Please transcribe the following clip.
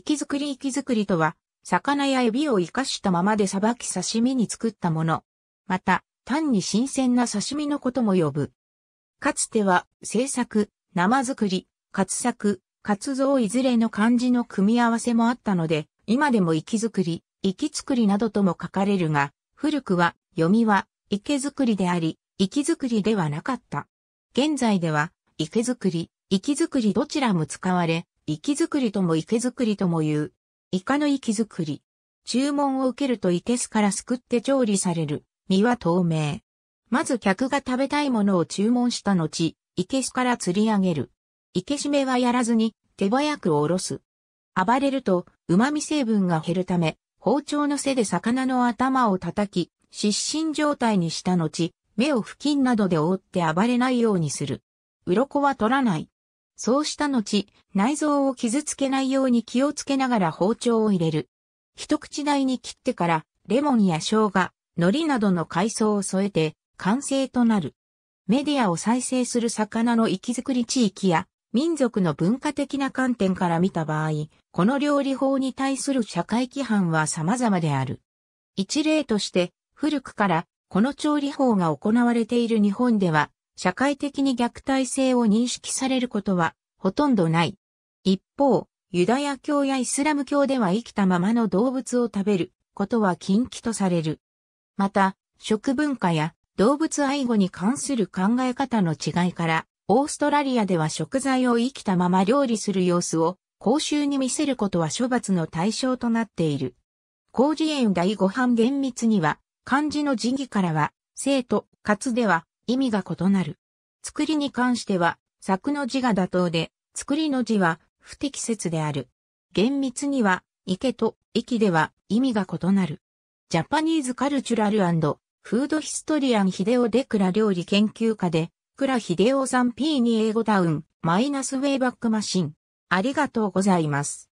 きづくりきづくりとは、魚やエビを生かしたままでさばき刺身に作ったもの。また、単に新鮮な刺身のことも呼ぶ。かつては、制作、生作り、活作、活動いずれの漢字の組み合わせもあったので、今でもきづくり、づくりなどとも書かれるが、古くは、読みは、池くりであり、きづくりではなかった。現在では、池くり、きづくりどちらも使われ、池くりとも池くりとも言う。イカの池くり。注文を受けると生けすからすくって調理される。身は透明。まず客が食べたいものを注文した後、生けすから釣り上げる。生け締めはやらずに手早くおろす。暴れると旨味成分が減るため、包丁の背で魚の頭を叩き、失神状態にした後、目を付近などで覆って暴れないようにする。鱗は取らない。そうした後、内臓を傷つけないように気をつけながら包丁を入れる。一口大に切ってから、レモンや生姜、海苔などの海藻を添えて、完成となる。メディアを再生する魚の息づくり地域や、民族の文化的な観点から見た場合、この料理法に対する社会規範は様々である。一例として、古くからこの調理法が行われている日本では、社会的に虐待性を認識されることはほとんどない。一方、ユダヤ教やイスラム教では生きたままの動物を食べることは禁忌とされる。また、食文化や動物愛護に関する考え方の違いから、オーストラリアでは食材を生きたまま料理する様子を公衆に見せることは処罰の対象となっている。広事園第5版厳密には、漢字の辞儀からは、生徒、活では、意味が異なる。作りに関しては、作の字が妥当で、作りの字は不適切である。厳密には、池と駅では意味が異なる。ジャパニーズカルチュラルフードヒストリアン秀夫デクラ料理研究家で、倉秀夫さん P に英語ダウン、マイナスウェイバックマシン。ありがとうございます。